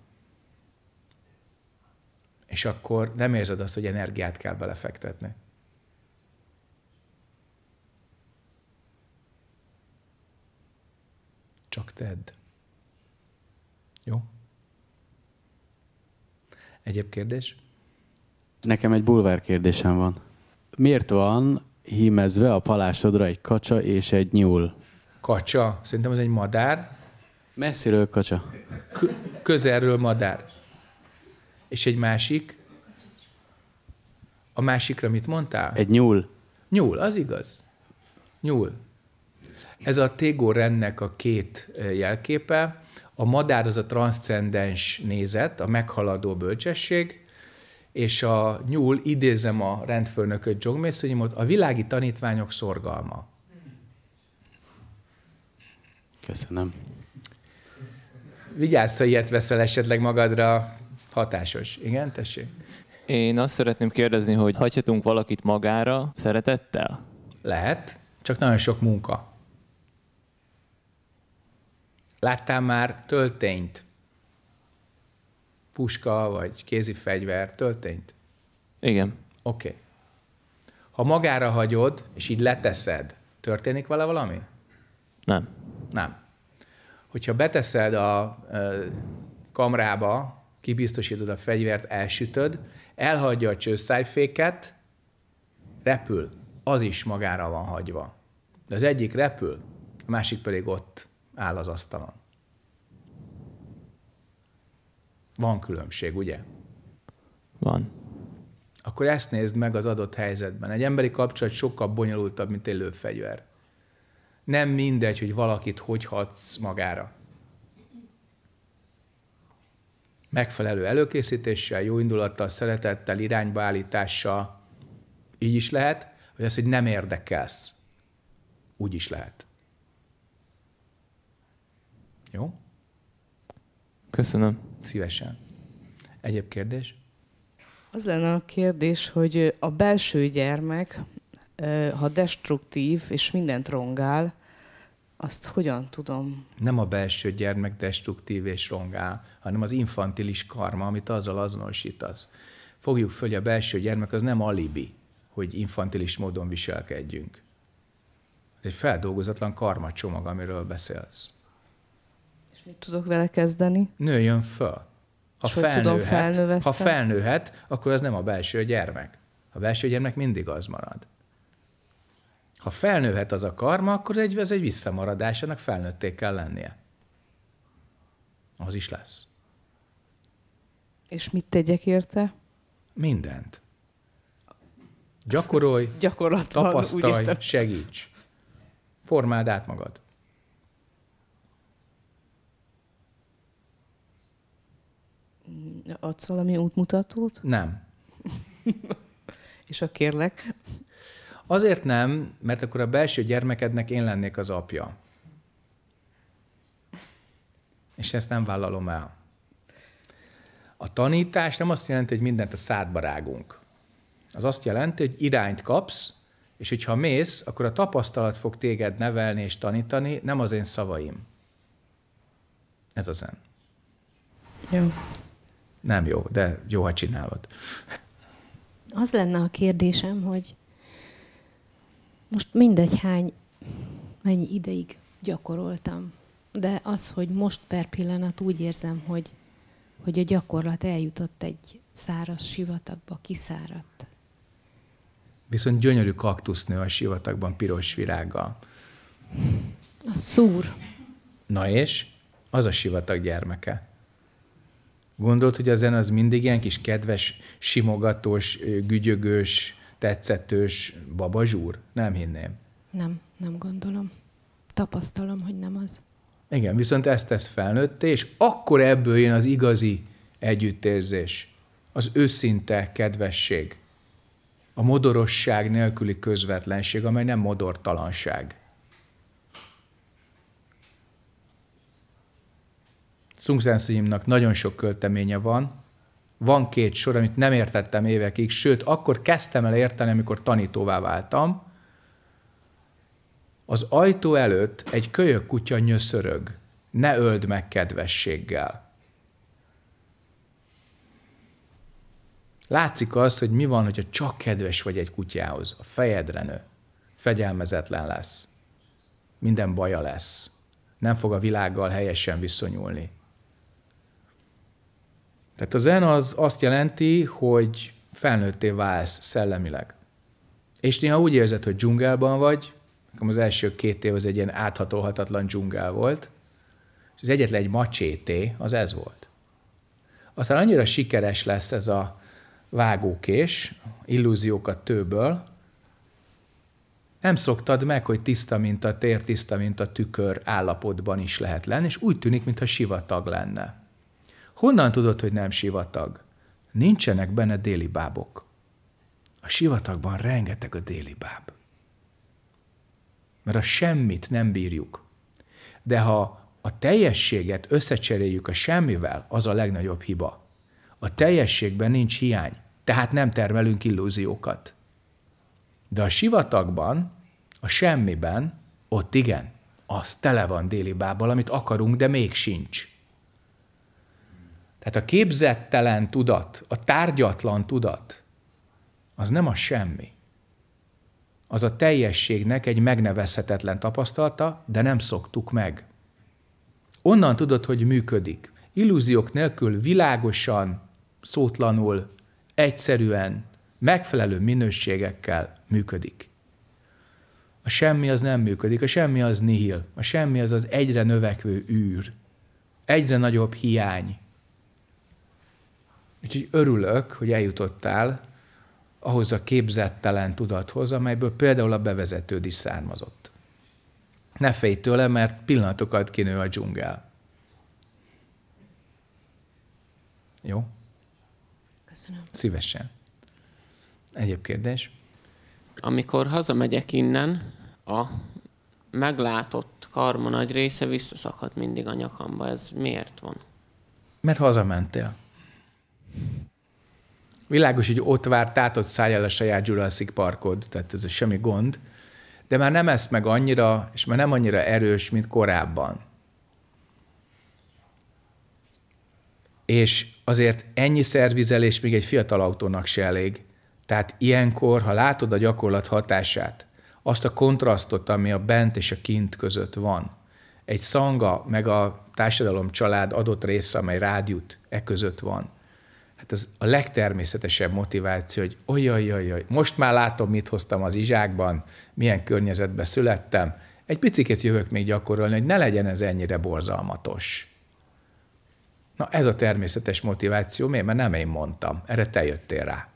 És akkor nem érzed azt, hogy energiát kell belefektetni. Csak tedd. Jó? Egyéb kérdés? Nekem egy bulvár kérdésem van miért van hímezve a palásodra egy kacsa és egy nyúl? Kacsa? Szerintem ez egy madár. Messziről kacsa. K- közelről madár. És egy másik? A másikra mit mondtál? Egy nyúl. Nyúl, az igaz. Nyúl. Ez a tégorrendnek a két jelképe. A madár az a transzcendens nézet, a meghaladó bölcsesség, és a nyúl, idézem a rendfőnököt, John a világi tanítványok szorgalma. Köszönöm. Vigyázz, ha ilyet veszel esetleg magadra, hatásos. Igen, tessék? Én azt szeretném kérdezni, hogy hagyhatunk valakit magára szeretettel? Lehet, csak nagyon sok munka. Láttál már töltényt, puska vagy kézi fegyver történt? Igen. Oké. Okay. Ha magára hagyod, és így leteszed, történik vele valami? Nem. Nem. Hogyha beteszed a ö, kamrába, kibiztosítod a fegyvert, elsütöd, elhagyja a csőszájféket, repül. Az is magára van hagyva. De az egyik repül, a másik pedig ott áll az asztalon. Van különbség, ugye? Van. Akkor ezt nézd meg az adott helyzetben. Egy emberi kapcsolat sokkal bonyolultabb, mint egy lőfegyver. Nem mindegy, hogy valakit hogy hatsz magára. Megfelelő előkészítéssel, jó indulattal, szeretettel, iránybaállítással így is lehet, vagy az, hogy nem érdekelsz. Úgy is lehet. Jó? Köszönöm. Szívesen. Egyéb kérdés? Az lenne a kérdés, hogy a belső gyermek, ha destruktív és mindent rongál, azt hogyan tudom? Nem a belső gyermek destruktív és rongál, hanem az infantilis karma, amit azzal azonosítasz. Fogjuk föl, hogy a belső gyermek az nem alibi, hogy infantilis módon viselkedjünk. Ez egy feldolgozatlan karma csomag, amiről beszélsz. Mit tudok vele kezdeni? Nőjön föl. Ha, felnőhet, ha felnőhet, akkor az nem a belső gyermek. A belső gyermek mindig az marad. Ha felnőhet az a karma, akkor egy, ez egy visszamaradás, ennek felnőtté kell lennie. Az is lesz. És mit tegyek érte? Mindent. Gyakorolj, tapasztalj, segíts. Formáld át magad. Adsz valami útmutatót? Nem. (laughs) És a kérlek? Azért nem, mert akkor a belső gyermekednek én lennék az apja. És ezt nem vállalom el. A tanítás nem azt jelenti, hogy mindent a szádba rágunk. Az azt jelenti, hogy irányt kapsz, és hogyha mész, akkor a tapasztalat fog téged nevelni és tanítani, nem az én szavaim. Ez az én. Jó nem jó, de jó, ha csinálod. Az lenne a kérdésem, hogy most mindegy hány, mennyi ideig gyakoroltam, de az, hogy most per pillanat úgy érzem, hogy, hogy a gyakorlat eljutott egy száraz sivatagba, kiszáradt. Viszont gyönyörű kaktusznő a sivatagban piros virággal. A szúr. Na és? Az a sivatag gyermeke. Gondolt, hogy a zene az mindig ilyen kis kedves, simogatós, gügyögős, tetszetős babazsúr? Nem hinném. Nem, nem gondolom. Tapasztalom, hogy nem az. Igen, viszont ezt tesz felnőtté, és akkor ebből jön az igazi együttérzés, az őszinte kedvesség, a modorosság nélküli közvetlenség, amely nem modortalanság. Szungzenszimnak nagyon sok költeménye van, van két sor, amit nem értettem évekig, sőt, akkor kezdtem el érteni, amikor tanítóvá váltam. Az ajtó előtt egy kölyök kutya nyöszörög. Ne öld meg kedvességgel. Látszik az, hogy mi van, hogyha csak kedves vagy egy kutyához. A fejedre nő. Fegyelmezetlen lesz. Minden baja lesz. Nem fog a világgal helyesen viszonyulni. Tehát a zen az azt jelenti, hogy felnőtté válsz szellemileg. És néha úgy érzed, hogy dzsungelban vagy, nekem az első két év az egy ilyen áthatolhatatlan dzsungel volt, és az egyetlen egy macsété, az ez volt. Aztán annyira sikeres lesz ez a vágókés, illúziókat tőből, nem szoktad meg, hogy tiszta, mint a tér, tiszta, mint a tükör állapotban is lehet lenni, és úgy tűnik, mintha sivatag lenne. Honnan tudod, hogy nem sivatag? Nincsenek benne déli bábok. A sivatagban rengeteg a déli báb. Mert a semmit nem bírjuk. De ha a teljességet összecseréljük a semmivel, az a legnagyobb hiba. A teljességben nincs hiány, tehát nem termelünk illúziókat. De a sivatagban, a semmiben, ott igen, az tele van déli bábbal, amit akarunk, de még sincs. Tehát a képzettelen tudat, a tárgyatlan tudat, az nem a semmi. Az a teljességnek egy megnevezhetetlen tapasztalata, de nem szoktuk meg. Onnan tudod, hogy működik. Illúziók nélkül világosan, szótlanul, egyszerűen, megfelelő minőségekkel működik. A semmi az nem működik, a semmi az nihil, a semmi az az egyre növekvő űr, egyre nagyobb hiány, Úgyhogy örülök, hogy eljutottál ahhoz a képzettelen tudathoz, amelyből például a bevezetőd is származott. Ne félj tőle, mert pillanatokat kinő a dzsungel. Jó? Köszönöm. Szívesen. Egyéb kérdés? Amikor hazamegyek innen, a meglátott karma nagy része visszaszakad mindig a nyakamba. Ez miért van? Mert hazamentél. Világos, hogy ott vár tátott szájjal a saját Jurassic Parkod, tehát ez semmi gond, de már nem ezt meg annyira, és már nem annyira erős, mint korábban. És azért ennyi szervizelés még egy fiatal autónak se elég. Tehát ilyenkor, ha látod a gyakorlat hatását, azt a kontrasztot, ami a bent és a kint között van, egy szanga, meg a társadalom család adott része, amely rád jut, e között van, hát az a legtermészetesebb motiváció, hogy ojajajaj, most már látom, mit hoztam az izsákban, milyen környezetbe születtem, egy picit jövök még gyakorolni, hogy ne legyen ez ennyire borzalmatos. Na ez a természetes motiváció, miért? Mert nem én mondtam, erre te jöttél rá.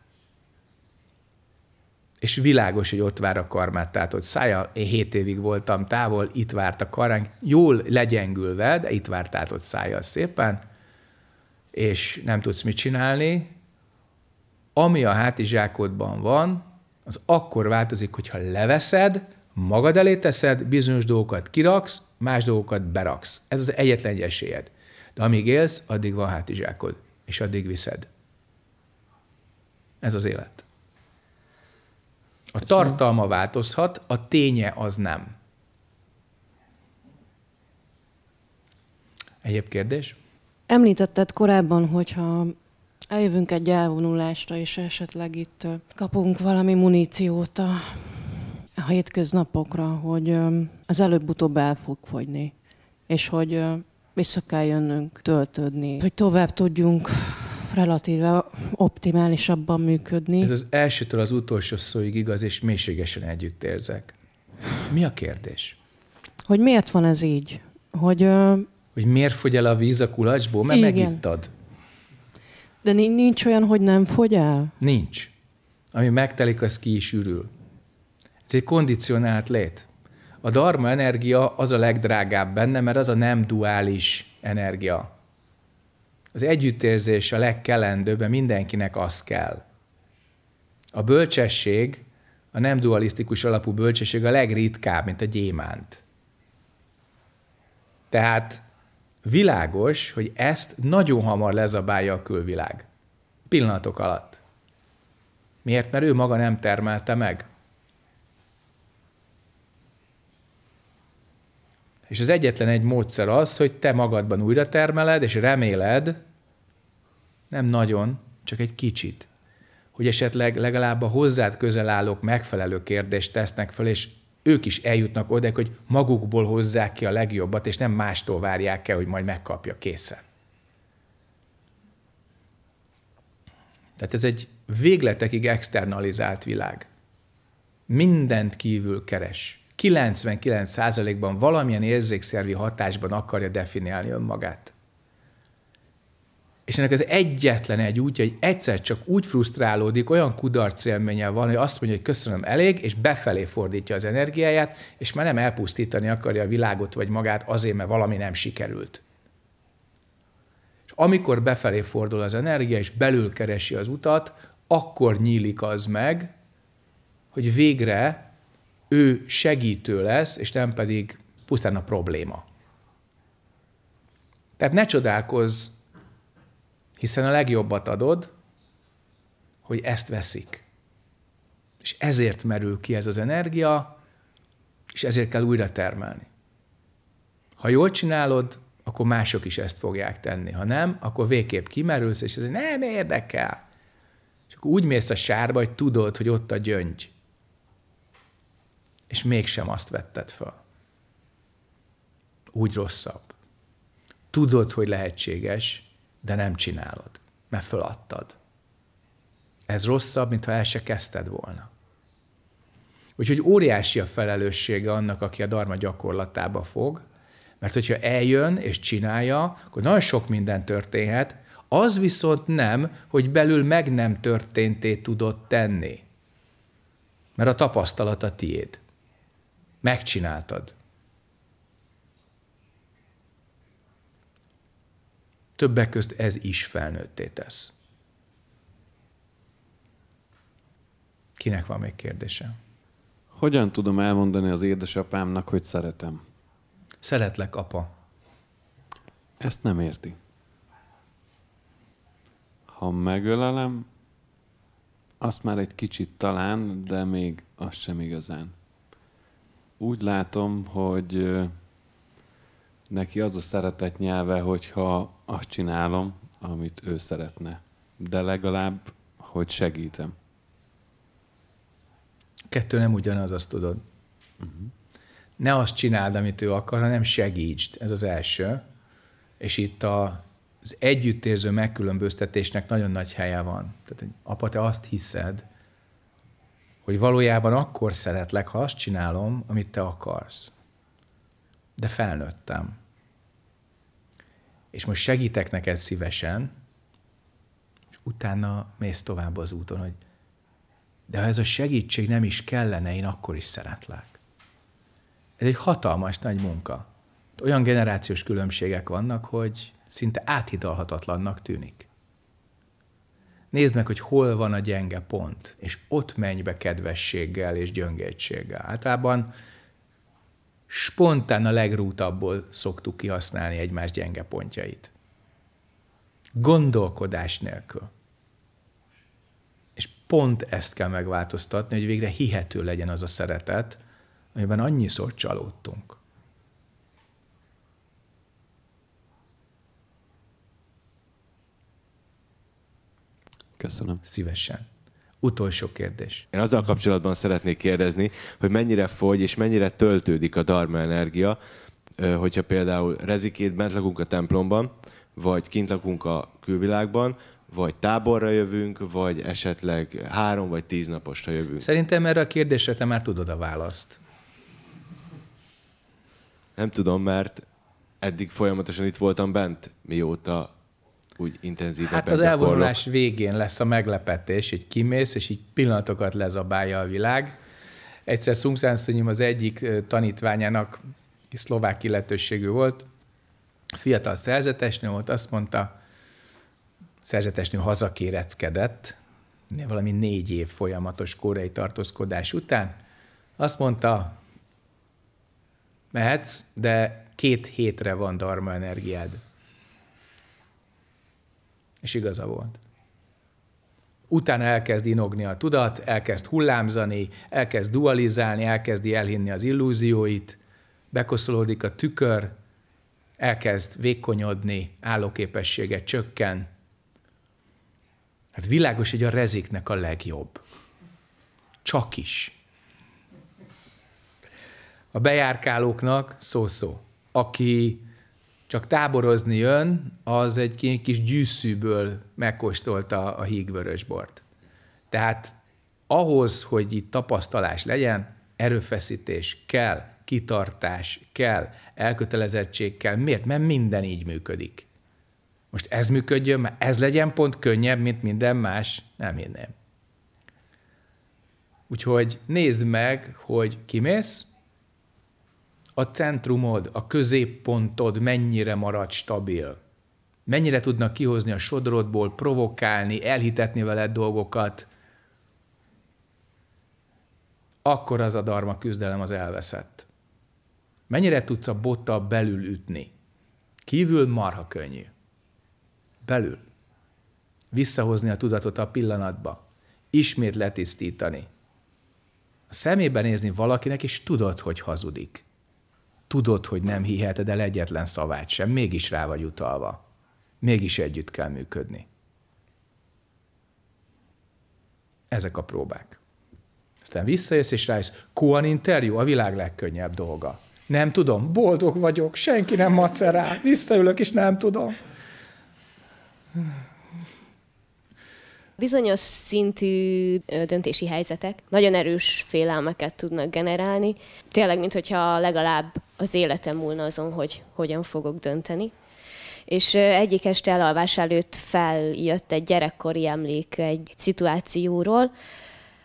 És világos, hogy ott vár a karmát, tehát hogy szája, én hét évig voltam távol, itt várt a karánk, jól legyengülve, de itt várt át ott szája szépen, és nem tudsz mit csinálni, ami a hátizsákodban van, az akkor változik, hogyha leveszed, magad elé teszed, bizonyos dolgokat kiraksz, más dolgokat beraksz. Ez az egyetlen esélyed. De amíg élsz, addig van hátizsákod, és addig viszed. Ez az élet. A tartalma változhat, a ténye az nem. Egyéb kérdés? Említetted korábban, hogyha eljövünk egy elvonulásra, és esetleg itt kapunk valami muníciót a, hétköznapokra, hogy az előbb-utóbb el fog fogyni, és hogy vissza kell jönnünk töltődni, hogy tovább tudjunk relatíve optimálisabban működni. Ez az elsőtől az utolsó szóig igaz, és mélységesen együtt érzek. Mi a kérdés? Hogy miért van ez így? Hogy hogy miért fogy el a víz a kulacsból, mert Igen. megittad. De nincs olyan, hogy nem fogy el? Nincs. Ami megtelik, az ki is ürül. Ez egy kondicionált lét. A darma energia az a legdrágább benne, mert az a nem duális energia. Az együttérzés a legkelendőbb, mindenkinek az kell. A bölcsesség, a nem dualisztikus alapú bölcsesség a legritkább, mint a gyémánt. Tehát Világos, hogy ezt nagyon hamar lezabálja a külvilág. Pillanatok alatt. Miért? Mert ő maga nem termelte meg. És az egyetlen egy módszer az, hogy te magadban újra termeled, és reméled, nem nagyon, csak egy kicsit, hogy esetleg legalább a hozzád közel állók megfelelő kérdést tesznek fel és ők is eljutnak oda, hogy magukból hozzák ki a legjobbat, és nem mástól várják el, hogy majd megkapja készen. Tehát ez egy végletekig externalizált világ. Mindent kívül keres. 99%-ban valamilyen érzékszervi hatásban akarja definiálni önmagát. És ennek az egyetlen egy útja, hogy egyszer csak úgy frusztrálódik, olyan kudarc élménye van, hogy azt mondja, hogy köszönöm, elég, és befelé fordítja az energiáját, és már nem elpusztítani akarja a világot vagy magát azért, mert valami nem sikerült. És amikor befelé fordul az energia, és belül keresi az utat, akkor nyílik az meg, hogy végre ő segítő lesz, és nem pedig pusztán a probléma. Tehát ne csodálkozz hiszen a legjobbat adod, hogy ezt veszik. És ezért merül ki ez az energia, és ezért kell újra termelni. Ha jól csinálod, akkor mások is ezt fogják tenni. Ha nem, akkor végképp kimerülsz, és ez nem érdekel. És akkor úgy mész a sárba, hogy tudod, hogy ott a gyöngy. És mégsem azt vetted fel. Úgy rosszabb. Tudod, hogy lehetséges, de nem csinálod, mert föladtad. Ez rosszabb, mintha el se kezdted volna. Úgyhogy óriási a felelőssége annak, aki a darma gyakorlatába fog, mert hogyha eljön és csinálja, akkor nagyon sok minden történhet, az viszont nem, hogy belül meg nem történté tudod tenni. Mert a tapasztalat a tiéd. Megcsináltad. Többek közt ez is felnőtté tesz. Kinek van még kérdése? Hogyan tudom elmondani az édesapámnak, hogy szeretem? Szeretlek, apa. Ezt nem érti. Ha megölelem, azt már egy kicsit talán, de még az sem igazán. Úgy látom, hogy neki az a szeretet nyelve, hogyha azt csinálom, amit ő szeretne. De legalább, hogy segítem. Kettő nem ugyanaz, azt tudod. Uh-huh. Ne azt csináld, amit ő akar, hanem segítsd. Ez az első. És itt a, az együttérző megkülönböztetésnek nagyon nagy helye van. Tehát, hogy apa, te azt hiszed, hogy valójában akkor szeretlek, ha azt csinálom, amit te akarsz. De felnőttem és most segítek neked szívesen, és utána mész tovább az úton, hogy de ha ez a segítség nem is kellene, én akkor is szeretlek. Ez egy hatalmas nagy munka. Olyan generációs különbségek vannak, hogy szinte áthidalhatatlannak tűnik. Nézd meg, hogy hol van a gyenge pont, és ott menj be kedvességgel és gyöngétséggel. Általában spontán a legrútabból szoktuk kihasználni egymás gyenge pontjait. Gondolkodás nélkül. És pont ezt kell megváltoztatni, hogy végre hihető legyen az a szeretet, amiben annyiszor csalódtunk. Köszönöm. Szívesen. Utolsó kérdés. Én azzal kapcsolatban szeretnék kérdezni, hogy mennyire fogy és mennyire töltődik a dharma energia, hogyha például rezikét bent lakunk a templomban, vagy kint lakunk a külvilágban, vagy táborra jövünk, vagy esetleg három vagy tíz naposra jövünk. Szerintem erre a kérdésre te már tudod a választ. Nem tudom, mert eddig folyamatosan itt voltam bent, mióta úgy intenzívebben Hát az elvonulás végén lesz a meglepetés, hogy kimész, és így pillanatokat lezabálja a világ. Egyszer Szungszánszonyim az egyik tanítványának szlovák illetőségű volt, fiatal szerzetesnő volt, azt mondta, szerzetesnő hazakéreckedett, valami négy év folyamatos koreai tartózkodás után, azt mondta, mehetsz, de két hétre van darma energiád. És igaza volt. Utána elkezd inogni a tudat, elkezd hullámzani, elkezd dualizálni, elkezdi elhinni az illúzióit, bekoszolódik a tükör, elkezd vékonyodni, állóképessége csökken. Hát világos, hogy a reziknek a legjobb. Csak is. A bejárkálóknak szó-szó. Aki csak táborozni jön, az egy kis gyűszűből megkóstolta a hígvörös bort. Tehát ahhoz, hogy itt tapasztalás legyen, erőfeszítés kell, kitartás kell, elkötelezettség kell. Miért? Mert minden így működik. Most ez működjön, mert ez legyen pont könnyebb, mint minden más, nem hinném. Úgyhogy nézd meg, hogy kimész, a centrumod, a középpontod mennyire marad stabil. Mennyire tudnak kihozni a sodrodból, provokálni, elhitetni veled dolgokat, akkor az a darma küzdelem az elveszett. Mennyire tudsz a botta belül ütni? Kívül marha könnyű. Belül. Visszahozni a tudatot a pillanatba. Ismét letisztítani. A szemébe nézni valakinek, és tudod, hogy hazudik tudod, hogy nem hiheted el egyetlen szavát sem, mégis rá vagy utalva. Mégis együtt kell működni. Ezek a próbák. Aztán visszajössz és rájössz, Koan interjú a világ legkönnyebb dolga. Nem tudom, boldog vagyok, senki nem macerál, visszaülök és nem tudom. Bizonyos szintű döntési helyzetek nagyon erős félelmeket tudnak generálni. Tényleg, mintha legalább az életem múlna azon, hogy hogyan fogok dönteni. És egyik este elalvás előtt feljött egy gyerekkori emlék egy szituációról,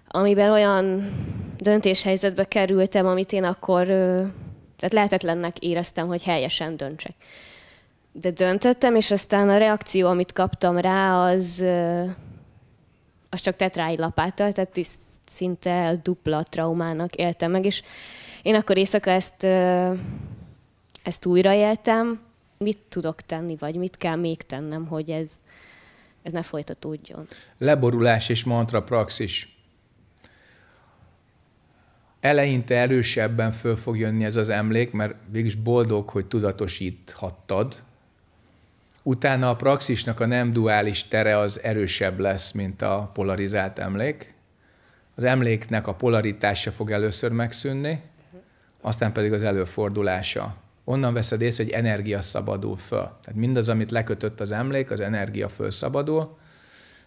amiben olyan döntéshelyzetbe kerültem, amit én akkor tehát lehetetlennek éreztem, hogy helyesen döntsek. De döntöttem, és aztán a reakció, amit kaptam rá, az az csak tetrái lapáttal, tehát szinte dupla traumának éltem meg, és én akkor éjszaka ezt, ezt újraéltem, mit tudok tenni, vagy mit kell még tennem, hogy ez, ez ne folytatódjon. Leborulás és mantra praxis. Eleinte erősebben föl fog jönni ez az emlék, mert végülis boldog, hogy tudatosíthattad, utána a praxisnak a nem duális tere az erősebb lesz, mint a polarizált emlék. Az emléknek a polaritása fog először megszűnni, aztán pedig az előfordulása. Onnan veszed észre, hogy energia szabadul föl. Tehát mindaz, amit lekötött az emlék, az energia fölszabadul.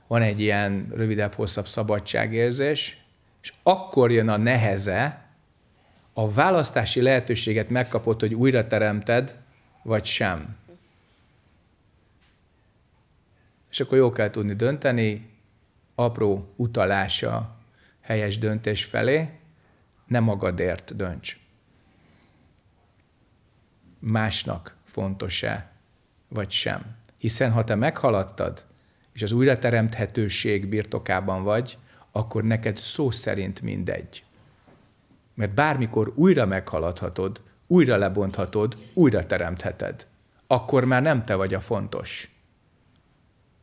Van egy ilyen rövidebb, hosszabb szabadságérzés, és akkor jön a neheze, a választási lehetőséget megkapod, hogy újra teremted, vagy sem. És akkor jól kell tudni dönteni, apró utalása helyes döntés felé, nem magadért dönts. Másnak fontos-e, vagy sem. Hiszen ha te meghaladtad, és az újrateremthetőség birtokában vagy, akkor neked szó szerint mindegy. Mert bármikor újra meghaladhatod, újra lebonthatod, újra teremtheted. Akkor már nem te vagy a fontos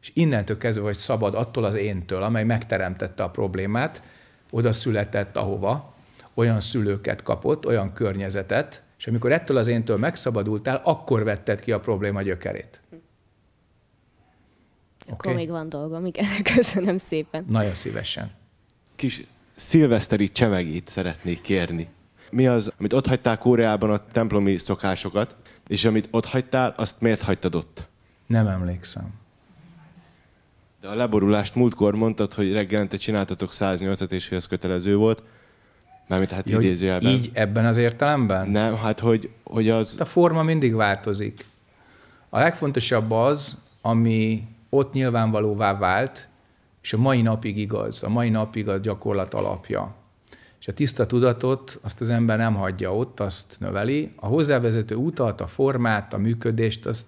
és innentől kezdve vagy szabad attól az éntől, amely megteremtette a problémát, oda született ahova, olyan szülőket kapott, olyan környezetet, és amikor ettől az éntől megszabadultál, akkor vetted ki a probléma gyökerét. Akkor okay. még van dolgom, igen, (laughs) köszönöm szépen. Nagyon szívesen. Kis szilveszteri csemegét szeretnék kérni. Mi az, amit ott hagytál Kóreában a templomi szokásokat, és amit ott hagytál, azt miért hagytad ott? Nem emlékszem. De a leborulást múltkor mondtad, hogy reggelente csináltatok 108-at, és hogy ez kötelező volt. Mármint hát Jó, idézőjelben. Így ebben az értelemben? Nem, hát hogy, hogy az... Hát a forma mindig változik. A legfontosabb az, ami ott nyilvánvalóvá vált, és a mai napig igaz, a mai napig a gyakorlat alapja. És a tiszta tudatot azt az ember nem hagyja ott, azt növeli. A hozzávezető utat, a formát, a működést, azt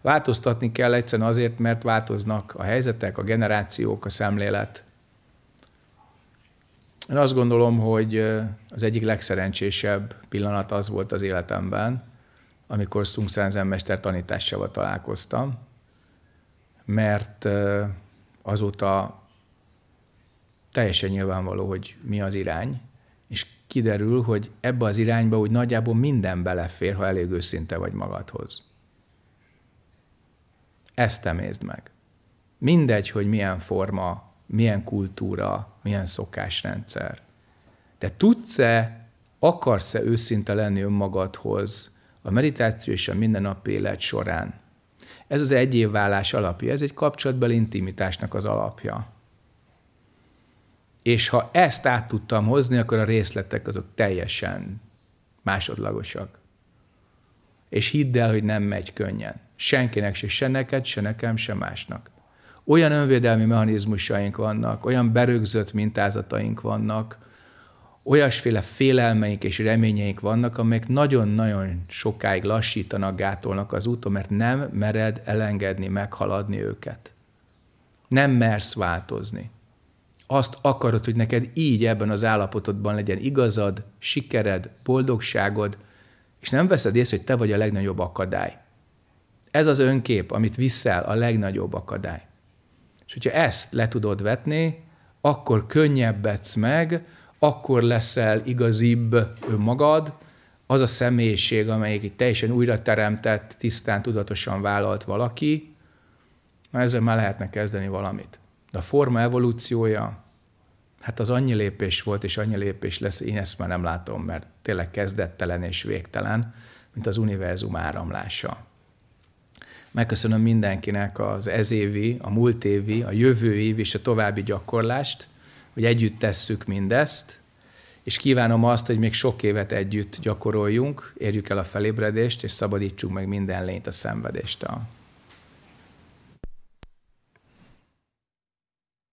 Változtatni kell egyszerűen azért, mert változnak a helyzetek, a generációk, a szemlélet. Én azt gondolom, hogy az egyik legszerencsésebb pillanat az volt az életemben, amikor Szungszenzen mester tanításával találkoztam, mert azóta teljesen nyilvánvaló, hogy mi az irány, és kiderül, hogy ebbe az irányba úgy nagyjából minden belefér, ha elég őszinte vagy magadhoz. Ezt emészd meg. Mindegy, hogy milyen forma, milyen kultúra, milyen szokásrendszer. De tudsz-e, akarsz-e őszinte lenni önmagadhoz a meditáció és a mindennapi élet során? Ez az évvállás alapja, ez egy kapcsolatbeli intimitásnak az alapja. És ha ezt át tudtam hozni, akkor a részletek azok teljesen másodlagosak. És hidd el, hogy nem megy könnyen. Senkinek se, se neked, se nekem, se másnak. Olyan önvédelmi mechanizmusaink vannak, olyan berögzött mintázataink vannak, olyasféle félelmeink és reményeink vannak, amelyek nagyon-nagyon sokáig lassítanak, gátolnak az úton, mert nem mered elengedni, meghaladni őket. Nem mersz változni. Azt akarod, hogy neked így ebben az állapotodban legyen igazad, sikered, boldogságod, és nem veszed észre, hogy te vagy a legnagyobb akadály. Ez az önkép, amit viszel, a legnagyobb akadály. És hogyha ezt le tudod vetni, akkor könnyebbedsz meg, akkor leszel igazibb önmagad, az a személyiség, amelyik egy teljesen újra teremtett, tisztán, tudatosan vállalt valaki, na ezzel már lehetne kezdeni valamit. De a forma evolúciója, hát az annyi lépés volt, és annyi lépés lesz, én ezt már nem látom, mert tényleg kezdettelen és végtelen, mint az univerzum áramlása. Megköszönöm mindenkinek az ezévi, a múlt évi, a jövő év és a további gyakorlást, hogy együtt tesszük mindezt, és kívánom azt, hogy még sok évet együtt gyakoroljunk, érjük el a felébredést, és szabadítsuk meg minden lényt a szenvedéstől.